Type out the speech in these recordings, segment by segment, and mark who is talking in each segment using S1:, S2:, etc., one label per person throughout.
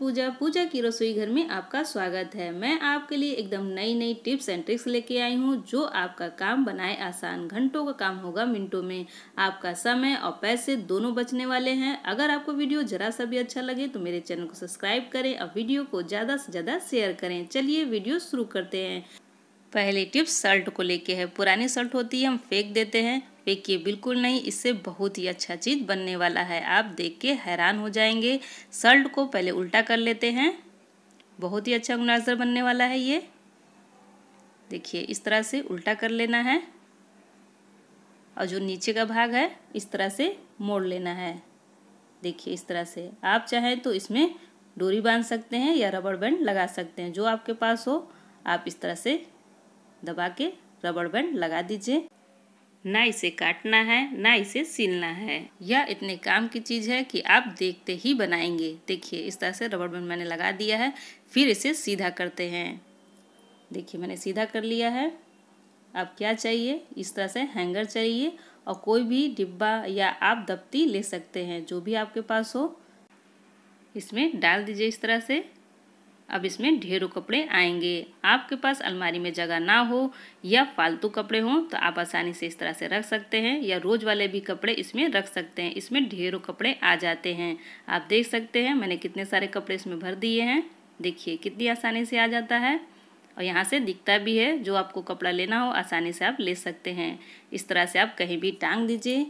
S1: पूजा पूजा की रसोई घर में आपका स्वागत है मैं आपके लिए एकदम नई नई टिप्स एंड ट्रिक्स लेके आई हूँ जो आपका काम बनाए आसान घंटों का काम होगा मिनटों में आपका समय और पैसे दोनों बचने वाले हैं अगर आपको वीडियो जरा सा भी अच्छा लगे तो मेरे चैनल को सब्सक्राइब करें और वीडियो को ज़्यादा से ज़्यादा शेयर करें चलिए वीडियो शुरू करते हैं पहली टिप्स शर्ट को लेके है पुरानी शर्ट होती है हम फेंक देते हैं देखिए बिल्कुल नहीं इससे बहुत ही अच्छा चीज़ बनने वाला है आप देख के हैरान हो जाएंगे सल्ट को पहले उल्टा कर लेते हैं बहुत ही अच्छा गुनाजर बनने वाला है ये देखिए इस तरह से उल्टा कर लेना है और जो नीचे का भाग है इस तरह से मोड़ लेना है देखिए इस तरह से आप चाहें तो इसमें डोरी बांध सकते हैं या रबड़ बैंड लगा सकते हैं जो आपके पास हो आप इस तरह से दबा के रबड़ बैंड लगा दीजिए ना इसे काटना है ना इसे सिलना है यह इतने काम की चीज़ है कि आप देखते ही बनाएंगे देखिए इस तरह से रबड़ बैंड मैंने लगा दिया है फिर इसे सीधा करते हैं देखिए मैंने सीधा कर लिया है अब क्या चाहिए इस तरह से हैंगर चाहिए और कोई भी डिब्बा या आप दफ्ती ले सकते हैं जो भी आपके पास हो इसमें डाल दीजिए इस तरह से अब इसमें ढेरों कपड़े आएंगे आपके पास अलमारी में जगह ना हो या फालतू कपड़े हों तो आप आसानी से इस तरह से रख सकते हैं या रोज़ वाले भी कपड़े इसमें रख सकते हैं इसमें ढेरों कपड़े आ जाते हैं आप देख सकते हैं मैंने कितने सारे कपड़े इसमें भर दिए हैं देखिए कितनी आसानी से आ जाता है और यहाँ से दिखता भी है जो आपको कपड़ा लेना हो आसानी से आप ले सकते हैं इस तरह से आप कहीं भी टांग दीजिए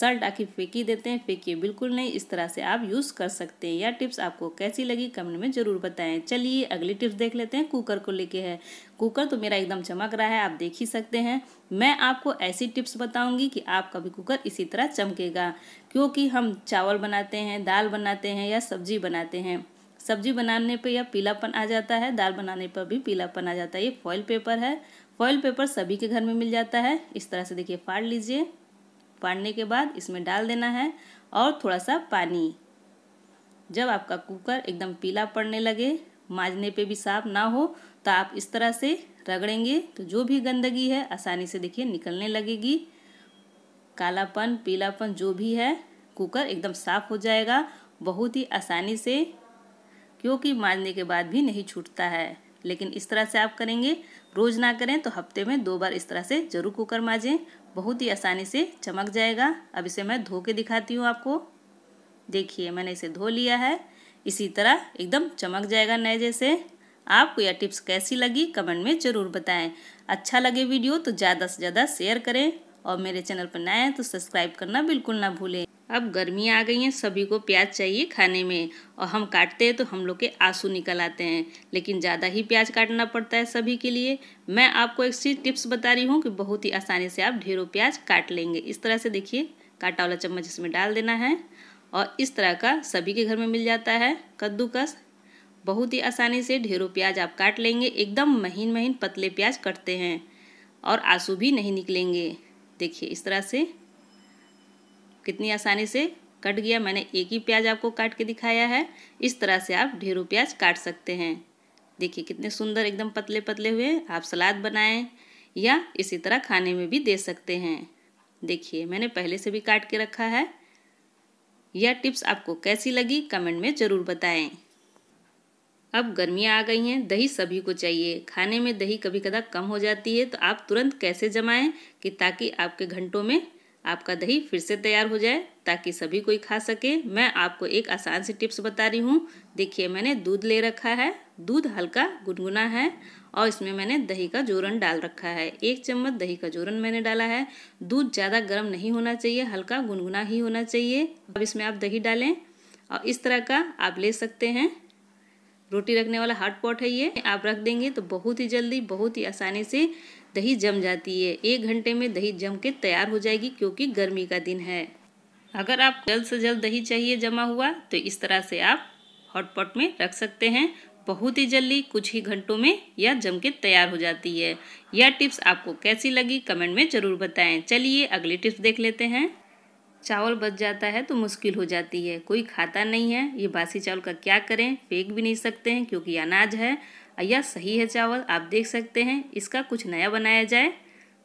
S1: शर्ट आखिर फेंकी देते हैं फेंकिए बिल्कुल नहीं इस तरह से आप यूज़ कर सकते हैं यह टिप्स आपको कैसी लगी कमेंट में ज़रूर बताएं चलिए अगली टिप्स देख लेते हैं कुकर को लेके है कुकर तो मेरा एकदम चमक रहा है आप देख ही सकते हैं मैं आपको ऐसी टिप्स बताऊंगी कि आपका भी कुकर इसी तरह चमकेगा क्योंकि हम चावल बनाते हैं दाल बनाते हैं या सब्जी बनाते हैं सब्जी बनाने पर यह पीलापन आ जाता है दाल बनाने पर भी पीलापन आ जाता है ये फॉइल पेपर है फॉइल पेपर सभी के घर में मिल जाता है इस तरह से देखिए फाड़ लीजिए फाड़ने के बाद इसमें डाल देना है और थोड़ा सा पानी जब आपका कुकर एकदम पीला पड़ने लगे माजने पे भी साफ ना हो तो आप इस तरह से रगड़ेंगे तो जो भी गंदगी है आसानी से देखिए निकलने लगेगी कालापन पीलापन जो भी है कुकर एकदम साफ हो जाएगा बहुत ही आसानी से क्योंकि माजने के बाद भी नहीं छूटता है लेकिन इस तरह से आप करेंगे रोज़ ना करें तो हफ्ते में दो बार इस तरह से ज़रूर कुकर माजें बहुत ही आसानी से चमक जाएगा अब इसे मैं धो के दिखाती हूँ आपको देखिए मैंने इसे धो लिया है इसी तरह एकदम चमक जाएगा नए जैसे आपको यह टिप्स कैसी लगी कमेंट में ज़रूर बताएं अच्छा लगे वीडियो तो ज़्यादा से ज़्यादा शेयर करें और मेरे चैनल पर नए हैं तो सब्सक्राइब करना बिल्कुल ना भूलें अब गर्मियाँ आ गई हैं सभी को प्याज चाहिए खाने में और हम काटते हैं तो हम लोग के आंसू निकल आते हैं लेकिन ज़्यादा ही प्याज काटना पड़ता है सभी के लिए मैं आपको एक चीज़ टिप्स बता रही हूँ कि बहुत ही आसानी से आप ढेरों प्याज काट लेंगे इस तरह से देखिए काटा वाला चम्मच इसमें डाल देना है और इस तरह का सभी के घर में मिल जाता है कद्दूकस बहुत ही आसानी से ढेरों प्याज आप काट लेंगे एकदम महीन महीन पतले प्याज कटते हैं और आंसू भी नहीं निकलेंगे देखिए इस तरह से कितनी आसानी से कट गया मैंने एक ही प्याज आपको काट के दिखाया है इस तरह से आप ढेरों प्याज काट सकते हैं देखिए कितने सुंदर एकदम पतले पतले हुए आप सलाद बनाएं या इसी तरह खाने में भी दे सकते हैं देखिए मैंने पहले से भी काट के रखा है यह टिप्स आपको कैसी लगी कमेंट में ज़रूर बताएं अब गर्मियाँ आ गई हैं दही सभी को चाहिए खाने में दही कभी कदा कम हो जाती है तो आप तुरंत कैसे जमाएं कि ताकि आपके घंटों में आपका दही फिर से तैयार हो जाए ताकि सभी कोई खा सके मैं आपको एक आसान सी टिप्स बता रही हूँ देखिए मैंने दूध ले रखा है दूध हल्का गुनगुना है और इसमें मैंने दही का जोरन डाल रखा है एक चम्मच दही का जोरन मैंने डाला है दूध ज़्यादा गर्म नहीं होना चाहिए हल्का गुनगुना ही होना चाहिए अब इसमें आप दही डालें और इस तरह का आप ले सकते हैं रोटी रखने वाला हॉट पॉट है ये आप रख देंगे तो बहुत ही जल्दी बहुत ही आसानी से दही जम जाती है एक घंटे में दही जम के तैयार हो जाएगी क्योंकि गर्मी का दिन है अगर आप जल्द से जल्द दही चाहिए जमा हुआ तो इस तरह से आप हॉटपॉट में रख सकते हैं बहुत ही जल्दी कुछ ही घंटों में यह जम के तैयार हो जाती है यह टिप्स आपको कैसी लगी कमेंट में ज़रूर बताएं चलिए अगली टिप्स देख लेते हैं चावल बच जाता है तो मुश्किल हो जाती है कोई खाता नहीं है ये बासी चावल का क्या करें फेंक भी नहीं सकते हैं क्योंकि अनाज है अया सही है चावल आप देख सकते हैं इसका कुछ नया बनाया जाए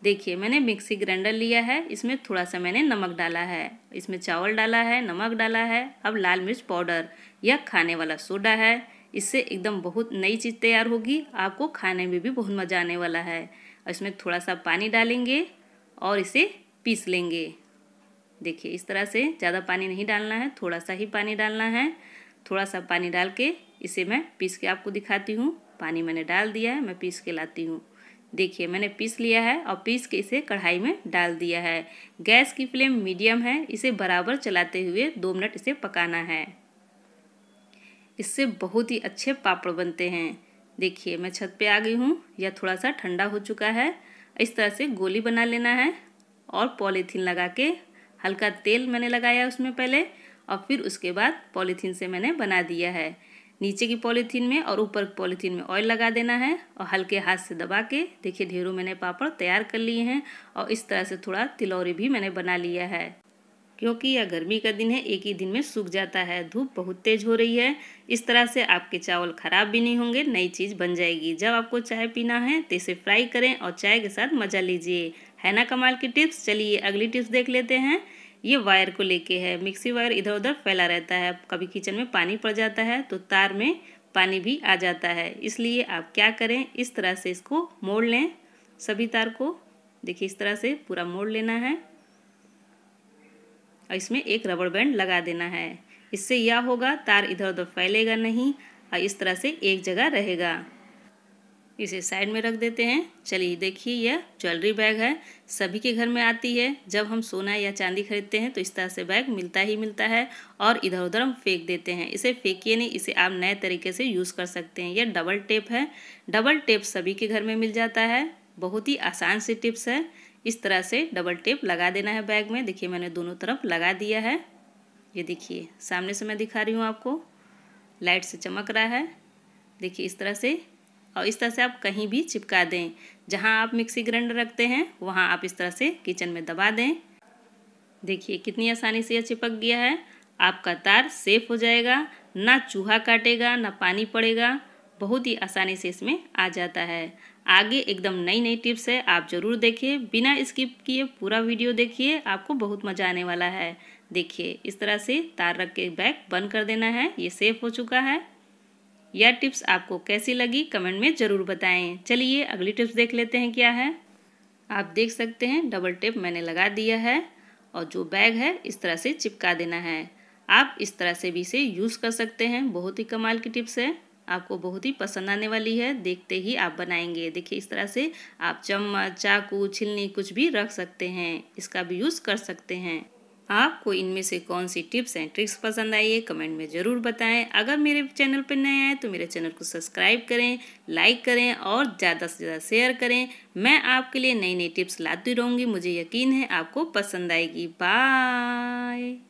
S1: देखिए मैंने मिक्सी ग्राइंडर लिया है इसमें थोड़ा सा मैंने नमक डाला है इसमें चावल डाला है नमक डाला है अब लाल मिर्च पाउडर या खाने वाला सोडा है इससे एकदम बहुत नई चीज़ तैयार होगी आपको खाने में भी बहुत मज़ा आने वाला है और इसमें थोड़ा सा पानी डालेंगे और इसे पीस लेंगे देखिए इस तरह से ज़्यादा पानी नहीं डालना है थोड़ा सा ही पानी डालना है थोड़ा सा पानी डाल के इसे मैं पीस के आपको दिखाती हूँ पानी मैंने डाल दिया है मैं पीस के लाती हूँ देखिए मैंने पीस लिया है और पीस के इसे कढ़ाई में डाल दिया है गैस की फ्लेम मीडियम है इसे बराबर चलाते हुए दो मिनट इसे पकाना है इससे बहुत ही अच्छे पापड़ बनते हैं देखिए मैं छत पे आ गई हूँ यह थोड़ा सा ठंडा हो चुका है इस तरह से गोली बना लेना है और पॉलीथीन लगा के हल्का तेल मैंने लगाया उसमें पहले और फिर उसके बाद पॉलीथीन से मैंने बना दिया है नीचे की पॉलीथीन में और ऊपर की पॉलीथीन में ऑयल लगा देना है और हल्के हाथ से दबा के देखिए ढेरों मैंने पापड़ तैयार कर लिए हैं और इस तरह से थोड़ा तिलौरी भी मैंने बना लिया है क्योंकि यह गर्मी का दिन है एक ही दिन में सूख जाता है धूप बहुत तेज़ हो रही है इस तरह से आपके चावल ख़राब भी नहीं होंगे नई चीज़ बन जाएगी जब आपको चाय पीना है तो इसे फ्राई करें और चाय के साथ मज़ा लीजिए है ना कमाल की टिप्स चलिए अगली टिप्स देख लेते हैं ये वायर को लेके है मिक्सी वायर इधर उधर फैला रहता है कभी किचन में पानी पड़ जाता है तो तार में पानी भी आ जाता है इसलिए आप क्या करें इस तरह से इसको मोड़ लें सभी तार को देखिए इस तरह से पूरा मोड़ लेना है और इसमें एक रबड़ बैंड लगा देना है इससे यह होगा तार इधर उधर फैलेगा नहीं और इस तरह से एक जगह रहेगा इसे साइड में रख देते हैं चलिए देखिए यह ज्वेलरी बैग है सभी के घर में आती है जब हम सोना या चांदी खरीदते हैं तो इस तरह से बैग मिलता ही मिलता है और इधर उधर हम फेंक देते हैं इसे फेंकिए नहीं इसे आप नए तरीके से यूज़ कर सकते हैं यह डबल टेप है डबल टेप सभी के घर में मिल जाता है बहुत ही आसान सी टिप्स है इस तरह से डबल टेप लगा देना है बैग में देखिए मैंने दोनों तरफ लगा दिया है ये देखिए सामने से मैं दिखा रही हूँ आपको लाइट से चमक रहा है देखिए इस तरह से और इस तरह से आप कहीं भी चिपका दें जहां आप मिक्सी ग्राइंडर रखते हैं वहां आप इस तरह से किचन में दबा दें देखिए कितनी आसानी से यह चिपक गया है आपका तार सेफ हो जाएगा ना चूहा काटेगा ना पानी पड़ेगा बहुत ही आसानी से इसमें आ जाता है आगे एकदम नई नई टिप्स है आप ज़रूर देखिए बिना स्किप किए पूरा वीडियो देखिए आपको बहुत मज़ा आने वाला है देखिए इस तरह से तार रख के बैग बंद कर देना है ये सेफ हो चुका है यह टिप्स आपको कैसी लगी कमेंट में ज़रूर बताएं चलिए अगली टिप्स देख लेते हैं क्या है आप देख सकते हैं डबल टेप मैंने लगा दिया है और जो बैग है इस तरह से चिपका देना है आप इस तरह से भी इसे यूज़ कर सकते हैं बहुत ही कमाल की टिप्स है आपको बहुत ही पसंद आने वाली है देखते ही आप बनाएंगे देखिए इस तरह से आप चम्मच चाकू छिलनी कुछ भी रख सकते हैं इसका भी यूज़ कर सकते हैं आपको इनमें से कौन सी टिप्स एंड ट्रिक्स पसंद आई है कमेंट में ज़रूर बताएं अगर मेरे चैनल पर नए आए तो मेरे चैनल को सब्सक्राइब करें लाइक करें और ज़्यादा से ज़्यादा शेयर करें मैं आपके लिए नई नई टिप्स लाती रहूँगी मुझे यकीन है आपको पसंद आएगी बाय